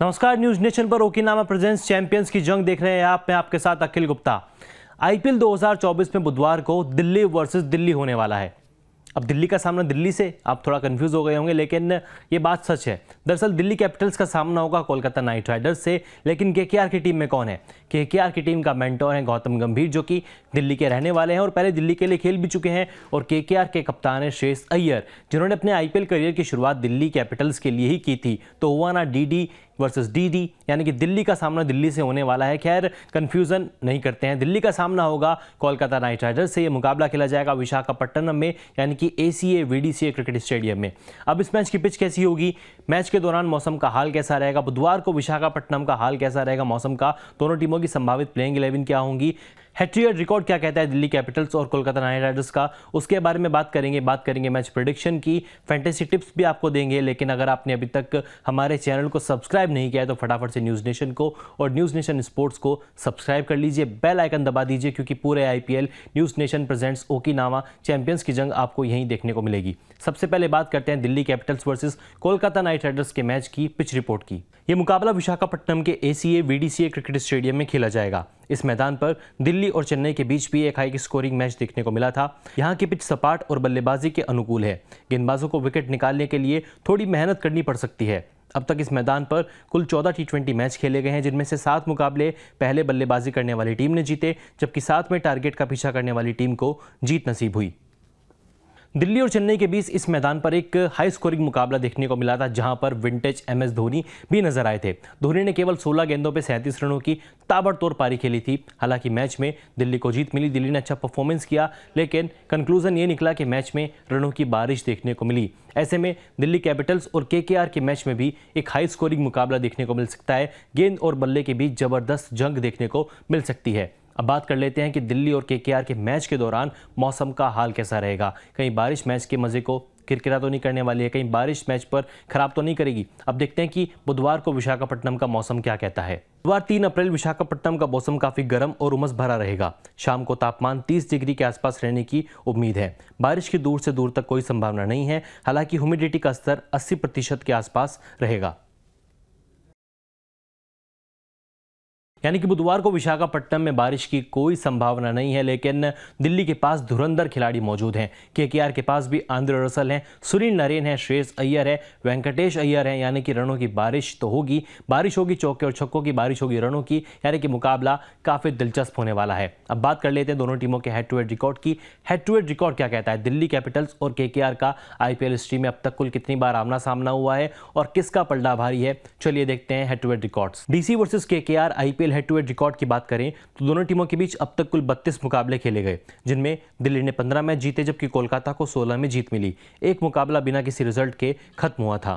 नमस्कार news nation पर ओकिनामा presence champions की जंग देख रहे हैं आप मैं आपके साथ अखिल गुप्ता आईपीएल 2024 में बुधवार को दिल्ली वर्सेस दिल्ली होने वाला है अब दिल्ली का सामना दिल्ली से आप थोड़ा कंफ्यूज हो गए होंगे लेकिन ये बात सच है दरअसल दिल्ली कैपिटल्स का सामना होगा कोलकाता नाइट राइडर्स से लेकिन के की टीम में कौन है के की टीम का मेंटोर है गौतम गंभीर जो कि दिल्ली के रहने वाले हैं और पहले दिल्ली के लिए खेल भी चुके हैं और के के कप्तान है श्रेष अय्यर जिन्होंने अपने आई करियर की शुरुआत दिल्ली कैपिटल्स के लिए ही की थी तो हुआ ना डी वर्सेस डीडी यानी कि दिल्ली का सामना दिल्ली से होने वाला है खैर कन्फ्यूज़न नहीं करते हैं दिल्ली का सामना होगा कोलकाता नाइट राइडर्स से ये मुकाबला खेला जाएगा विशाखापट्टनम में यानी कि A C A V D C A cricket stadium में अब इस मैच की पिच कैसी होगी मैच के दौरान मौसम का हाल कैसा रहेगा बुधवार को विशाखापट्टनम का हाल कैसा रहेगा मौसम का दोनों टीमों की संभावित प्लेइंग इलेवन क्या होंगी हेट्रियर रिकॉर्ड क्या कहता है दिल्ली कैपिटल्स और कोलकाता नाइट राइडर्स का उसके बारे में बात करेंगे बात करेंगे मैच प्रोडिक्शन की फैंटेसी टिप्स भी आपको देंगे लेकिन अगर आपने अभी तक हमारे चैनल को सब्सक्राइब नहीं किया है तो फटाफट से न्यूज़ नेशन को और न्यूज़ नेशन स्पोर्ट्स को सब्सक्राइब कर लीजिए बेल आइकन दबा दीजिए क्योंकि पूरे एल न्यूज़ नेशन प्रेजेंट्स नामा चैंपियंस की जंग आपको यहीं देखने को मिलेगी सबसे पहले बात करते हैं Delhi Capitals versus Kolkata Knight Riders के मैच की पिच रिपोर्ट की ये मुकाबला विशाखापट्टनम के ए सी क्रिकेट स्टेडियम में खेला जाएगा इस मैदान पर दिल्ली और चेन्नई के बीच भी एक हाई स्कोरिंग मैच देखने को मिला था यहाँ की पिच सपाट और बल्लेबाजी के अनुकूल है गेंदबाजों को विकेट निकालने के लिए थोड़ी मेहनत करनी पड़ सकती है अब तक इस मैदान पर कुल 14 टी मैच खेले गए हैं जिनमें से सात मुकाबले पहले बल्लेबाजी करने वाली टीम ने जीते जबकि सात में टारगेट का पीछा करने वाली टीम को जीत नसीब हुई दिल्ली और चेन्नई के बीच इस मैदान पर एक हाई स्कोरिंग मुकाबला देखने को मिला था जहां पर विंटेज एम एस धोनी भी नजर आए थे धोनी ने केवल 16 गेंदों पर सैंतीस रनों की ताबड़तोड़ पारी खेली थी हालांकि मैच में दिल्ली को जीत मिली दिल्ली ने अच्छा परफॉर्मेंस किया लेकिन कंक्लूजन ये निकला कि मैच में रनों की बारिश देखने को मिली ऐसे में दिल्ली कैपिटल्स और के के मैच में भी एक हाई स्कोरिंग मुकाबला देखने को मिल सकता है गेंद और बल्ले के बीच जबरदस्त जंग देखने को मिल सकती है अब बात कर लेते हैं कि दिल्ली और के के मैच के दौरान मौसम का हाल कैसा रहेगा कहीं बारिश मैच के मज़े को किरकिरा तो नहीं करने वाली है कहीं बारिश मैच पर खराब तो नहीं करेगी अब देखते हैं कि बुधवार को विशाखापट्टनम का मौसम क्या कहता है बुधवार तीन अप्रैल विशाखापट्टनम का मौसम काफी गर्म और उमस भरा रहेगा शाम को तापमान 30 डिग्री के आसपास रहने की उम्मीद है बारिश की दूर से दूर तक कोई संभावना नहीं है हालांकि ह्यूमिडिटी का स्तर अस्सी प्रतिशत के आसपास रहेगा यानी कि बुधवार को विशाखापट्टनम में बारिश की कोई संभावना नहीं है लेकिन दिल्ली के पास धुरंधर खिलाड़ी मौजूद हैं के के पास भी आंद्र रसल हैं सुनील नरेन हैं श्रेयस अय्यर है वेंकटेश अय्यर हैं यानी कि रनों की बारिश तो होगी बारिश होगी चौके और छक्कों की बारिश होगी रनों की यानी कि मुकाबला काफ़ी दिलचस्प होने वाला है अब बात कर लेते हैं दोनों टीमों के हेड टू हेड रिकॉर्ड की हेड टू हेड रिकॉर्ड क्या कहता है दिल्ली कैपिटल्स और के का आईपीएल हिस्ट्री में अब तक कुल कितनी बार आमना सामना हुआ है और किसका पलडा भारी है चलिए देखते हैं head to head records DC versus के IPL head to head record की बात करें तो दोनों टीमों के बीच अब तक कुल 32 मुकाबले खेले गए जिनमें दिल्ली ने 15 मैच जीते जबकि कोलकाता को 16 में जीत मिली एक मुकाबला बिना किसी रिजल्ट के खत्म हुआ था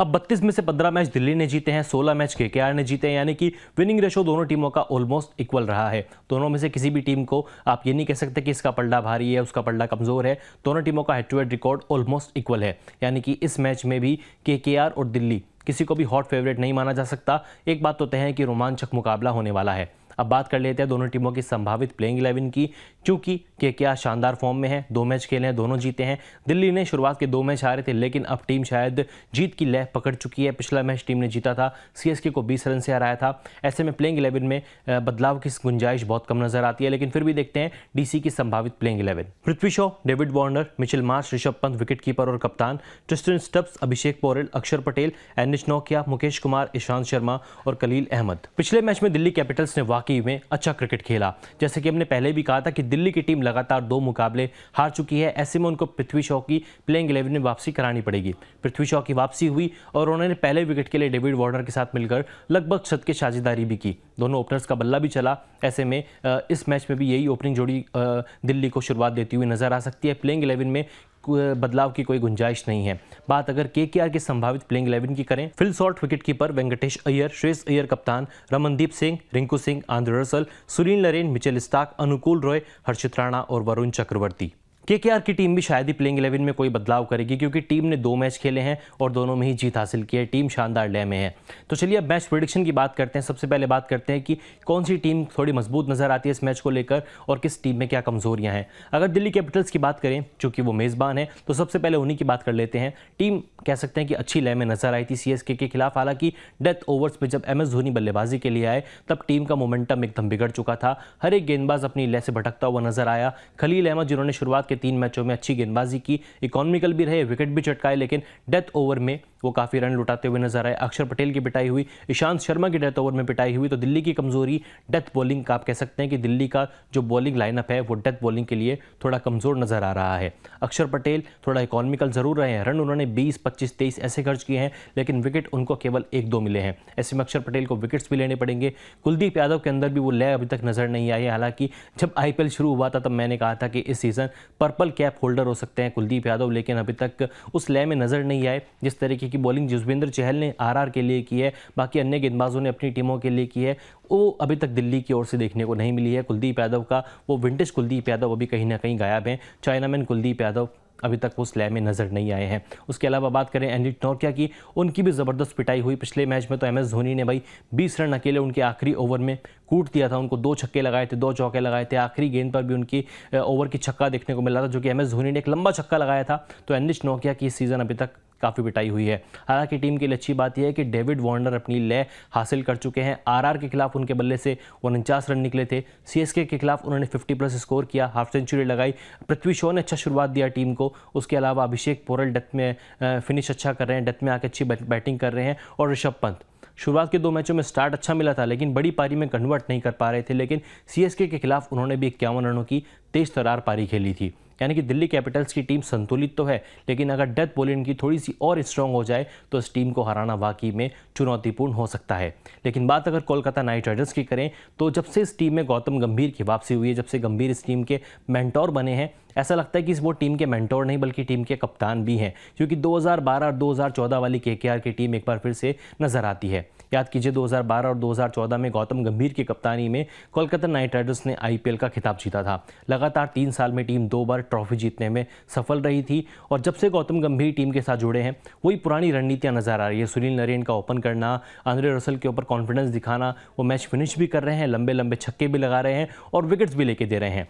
अब 32 में से 15 मैच दिल्ली ने जीते हैं 16 मैच के के ने जीते हैं यानी कि विनिंग रेशो दोनों टीमों का ऑलमोस्ट इक्वल रहा है दोनों में से किसी भी टीम को आप ये नहीं कह सकते कि इसका पलड़ा भारी है उसका पलड़ा कमज़ोर है दोनों टीमों का head to head record almost equal है यानी कि इस मैच में भी के और दिल्ली किसी को भी हॉट फेवरेट नहीं माना जा सकता एक बात तो तय है कि रोमांचक मुकाबला होने वाला है अब बात कर लेते हैं दोनों टीमों की संभावित प्लेइंग इलेवन की क्योंकि के क्या शानदार फॉर्म में है दो मैच खेले हैं दोनों जीते हैं दिल्ली ने शुरुआत के दो मैच हारे थे लेकिन अब टीम शायद जीत की लह पकड़ चुकी है पिछला मैच टीम ने जीता था सीएसके को 20 रन से हराया था ऐसे में प्लेइंग इलेवन में बदलाव की गुंजाइश बहुत कम नजर आती है लेकिन फिर भी देखते हैं डीसी की संभावित playing eleven Prithvi Shaw David Warner Mitchell Marsh Rishabh Pant wicket और कप्तान Tristan Stubbs Abhishek Porel Axar Patel Anrich नौकिया मुकेश कुमार ईशांत शर्मा और कलील अहमद पिछले मैच में दिल्ली कैपिटल्स ने वाकई में अच्छा क्रिकेट खेला जैसे कि हमने पहले भी कहा था कि दिल्ली की टीम लगातार दो मुकाबले हार चुकी है ऐसे में उनको पृथ्वी शॉ की प्लेइंग इलेवन में वापसी करानी पड़ेगी पृथ्वी शॉ की वापसी हुई और उन्होंने पहले विकेट के लिए डेविड वार्नर के साथ मिलकर लगभग छत की साझेदारी भी की दोनों ओपनर्स का बल्ला भी चला ऐसे में इस मैच में भी यही ओपनिंग जोड़ी दिल्ली को शुरुआत देती हुई नजर आ सकती है प्लेइंग इलेवन में बदलाव की कोई गुंजाइश नहीं है बात अगर के के आर के संभावित प्लेइंग इलेवन की करें Phil Salt wicket keeper Venkatesh Iyer Shreyas Iyer कप्तान Ramandeep Singh Rinku Singh Andre Russell Sunil Narine Mitchell Starc Anukul Roy Harshit Rana और वरुण चक्रवर्ती केकेआर की टीम भी शायद ही प्लेइंग इलेवन में कोई बदलाव करेगी क्योंकि टीम ने दो मैच खेले हैं और दोनों में ही जीत हासिल की है टीम शानदार लय में है तो चलिए अब मैच प्रोडिक्शन की बात करते हैं सबसे पहले बात करते हैं कि कौन सी टीम थोड़ी मजबूत नज़र आती है इस मैच को लेकर और किस टीम में क्या कमज़ोरियाँ हैं अगर दिल्ली कैपिटल्स की बात करें चूँकि वो मेज़बान है तो सबसे पहले उन्हीं की बात कर लेते हैं टीम कह सकते हैं कि अच्छी लय में नज़र आई थी सी के खिलाफ हालांकि डेथ ओवर्स में जब एम एस धोनी बल्लेबाजी के लिए आए तब टीम का मोमेंटम एकदम बिगड़ चुका था हर एक गेंदबाज अपनी लय से भटकता हुआ नजर आया खलील अहमद जिन्होंने शुरुआत के तीन मैचों में अच्छी गेंदबाजी की इकोनॉमिकल भी रहे विकेट भी चटकाए लेकिन डेथ ओवर में वो काफ़ी रन लुटाते हुए नजर आए अक्षर पटेल की पिटाई हुई ईशांत शर्मा की डेथ ओवर में पिटाई हुई तो दिल्ली की कमज़ोरी डेथ बॉलिंग का आप कह सकते हैं कि दिल्ली का जो बॉलिंग लाइनअप है वो डेथ बॉलिंग के लिए थोड़ा कमज़ोर नज़र आ रहा है अक्षर पटेल थोड़ा इकोनॉमिकल ज़रूर रहे हैं रन उन्होंने बीस पच्चीस तेईस ऐसे खर्च किए हैं लेकिन विकेट उनको केवल एक दो मिले हैं ऐसे में अक्षर पटेल को विकेट्स भी लेने पड़ेंगे कुलदीप यादव के अंदर भी वो लय अभी तक नज़र नहीं आई है हालांकि जब आई शुरू हुआ था तब मैंने कहा था कि इस सीज़न पर्पल कैप होल्डर हो सकते हैं कुलदीप यादव लेकिन अभी तक उस लय में नज़र नहीं आए जिस तरीके रणजी की बॉलिंग जुजविंदर चहल ने आरआर के लिए की है बाकी अन्य गेंदबाजों ने अपनी टीमों के लिए की है वो अभी तक दिल्ली की ओर से देखने को नहीं मिली है कुलदीप यादव का वो विंटेज कुलदीप यादव अभी कहीं ना कहीं गायब हैं चाइनामैन कुलदीप यादव अभी तक वो स्लै में नज़र नहीं आए हैं उसके अलावा बात करें एंडी नोकिया की उनकी भी ज़बरदस्त पिटाई हुई पिछले मैच में तो एम एस धोनी ने भाई 20 रन अकेले उनके आखिरी ओवर में कूट दिया था उनको दो छक्के लगाए थे दो चौके लगाए थे आखिरी गेंद पर भी उनकी ओवर की छक्का देखने को मिला था जो कि एम एस धोनी ने एक लंबा छक्का लगाया था तो एंडिश नोकिया की सीज़न अभी तक काफ़ी पिटाई हुई है हालांकि टीम के लिए अच्छी बात यह है कि डेविड वार्नर अपनी लय हासिल कर चुके हैं आरआर के खिलाफ उनके बल्ले से उनचास रन निकले थे सीएसके के खिलाफ उन्होंने 50 प्लस स्कोर किया हाफ सेंचुरी लगाई पृथ्वी शो ने अच्छा शुरुआत दिया टीम को उसके अलावा अभिषेक पोरल डेथ में फिनिश अच्छा कर रहे हैं डेथ में आके अच्छी बैटिंग कर रहे हैं और ऋषभ पंत शुरुआत के दो मैचों में स्टार्ट अच्छा मिला था लेकिन बड़ी पारी में कन्वर्ट नहीं कर पा रहे थे लेकिन सीएसके के खिलाफ उन्होंने भी इक्यावन रनों की तेज तरार पारी खेली थी यानी कि दिल्ली कैपिटल्स की टीम संतुलित तो है लेकिन अगर डेथ बोलिंग की थोड़ी सी और स्ट्रांग हो जाए तो इस टीम को हराना वाकई में चुनौतीपूर्ण हो सकता है लेकिन बात अगर कोलकाता नाइट राइडर्स की करें तो जब से इस टीम में गौतम गंभीर की वापसी हुई है जब से गंभीर इस टीम के मैंटोर बने हैं ऐसा लगता है कि वो टीम के मैंटोर नहीं बल्कि टीम के कप्तान भी हैं क्योंकि दो और दो वाली के की टीम एक बार फिर से नजर आती है याद कीजिए 2012 और 2014 में गौतम गंभीर की कप्तानी में कोलकाता नाइट राइडर्स ने आईपीएल का खिताब जीता था लगातार तीन साल में टीम दो बार ट्रॉफी जीतने में सफल रही थी और जब से गौतम गंभीर टीम के साथ जुड़े हैं वही पुरानी रणनीतियाँ नजर आ रही है सुनील नरेन का ओपन करना आंद्रे रसल के ऊपर कॉन्फिडेंस दिखाना वो मैच फिनिश भी कर रहे हैं लंबे लंबे छक्के भी लगा रहे हैं और विकेट्स भी लेके दे रहे हैं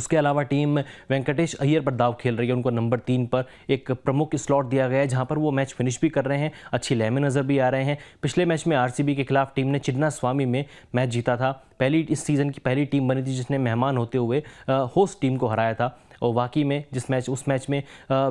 उसके अलावा टीम वेंकटेश अय्यर पर दाव खेल रही है उनको नंबर तीन पर एक प्रमुख स्लॉट दिया गया है जहां पर वो मैच फिनिश भी कर रहे हैं अच्छी लय में नज़र भी आ रहे हैं पिछले मैच में आरसीबी के खिलाफ टीम ने चिन्ना स्वामी में मैच जीता था पहली इस सीज़न की पहली टीम बनी थी जिसने मेहमान होते हुए होस्ट टीम को हराया था और वाकई में जिस मैच उस मैच में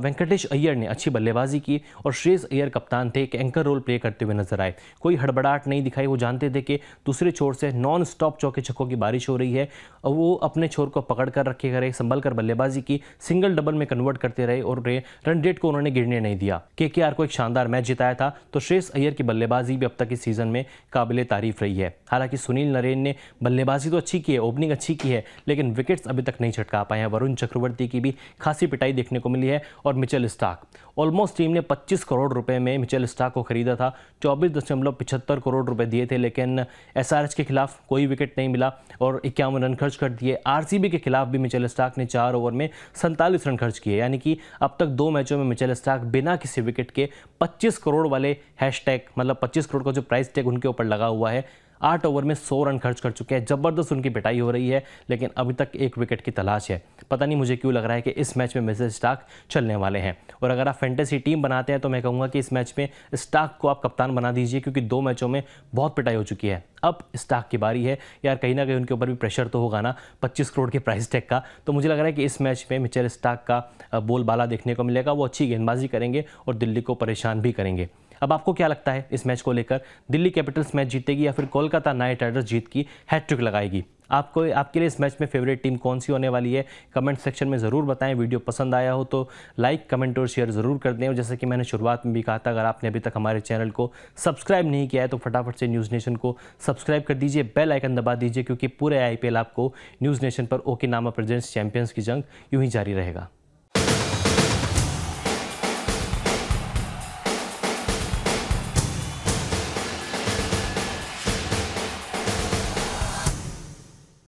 वेंकटेश अय्यर ने अच्छी बल्लेबाजी की और श्रेयस अय्यर कप्तान थे एक एंकर रोल प्ले करते हुए नजर आए कोई हड़बड़ाहट नहीं दिखाई वो जानते थे कि दूसरे छोर से नॉन स्टॉप चौके छक्कों की बारिश हो रही है और वो अपने छोर को पकड़ कर रखे गए संभल कर बल्लेबाजी की सिंगल डबल में कन्वर्ट करते रहे और रन रेट को उन्होंने गिरने नहीं दिया के को एक शानदार मैच जिताया था तो श्रेयस अय्यर की बल्लेबाजी भी अब तक इस सीज़न में काबिल तारीफ रही है हालांकि सुनील नरेन ने बल्लेबाजी तो अच्छी की है ओपनिंग अच्छी की है लेकिन विकेट्स अभी तक नहीं छटका पाए हैं वरुण चक्रवर्ती की भी खासी पिटाई देखने को मिली है और मिचेल स्टाक ऑलमोस्ट टीम ने 25 करोड़ रुपए में मिचेल स्टाक को खरीदा था चौबीस दशमलव पिछहत्तर करोड़ रुपए दिए थे लेकिन एस के खिलाफ कोई विकेट नहीं मिला और इक्यावन रन खर्च कर दिए आर के खिलाफ भी मिचेल स्टाक ने चार ओवर में सैंतालीस रन खर्च किए यानी कि अब तक दो मैचों में मिचेल स्टाक बिना किसी विकेट के पच्चीस करोड़ वाले हैशटैग मतलब पच्चीस करोड़ का जो प्राइस टैग उनके ऊपर लगा हुआ है आठ ओवर में सौ रन खर्च कर चुके हैं ज़बरदस्त उनकी पिटाई हो रही है लेकिन अभी तक एक विकेट की तलाश है पता नहीं मुझे क्यों लग रहा है कि इस मैच में मिसेज स्टाक चलने वाले हैं और अगर आप फेंटेसी टीम बनाते हैं तो मैं कहूँगा कि इस मैच में स्टाक को आप कप्तान बना दीजिए क्योंकि दो मैचों में बहुत पिटाई हो चुकी है अब स्टाक की बारी है यार कहीं ना कहीं उनके ऊपर भी प्रेशर तो होगा ना 25 करोड़ के प्राइस टैग का तो मुझे लग रहा है कि इस मैच में मिचेल स्टाक का बोलबाला देखने को मिलेगा वो अच्छी गेंदबाजी करेंगे और दिल्ली को परेशान भी करेंगे अब आपको क्या लगता है इस मैच को लेकर दिल्ली कैपिटल्स मैच जीतेगी या फिर कोलकाता नाइट राइडर्स जीत की हैट्रिक लगाएगी आपको आपके लिए इस मैच में फेवरेट टीम कौन सी होने वाली है कमेंट सेक्शन में ज़रूर बताएं वीडियो पसंद आया हो तो लाइक कमेंट और शेयर ज़रूर कर दें और जैसे कि मैंने शुरुआत में भी कहा था अगर आपने अभी तक हमारे चैनल को सब्सक्राइब नहीं किया है तो फटाफट से न्यूज़ नेशन को सब्सक्राइब कर दीजिए बेल आइकन दबा दीजिए क्योंकि पूरे आई आपको न्यूज़ नेशन पर ओके नामा प्रेजेंट्स चैंपियंस की जंग यूँ ही जारी रहेगा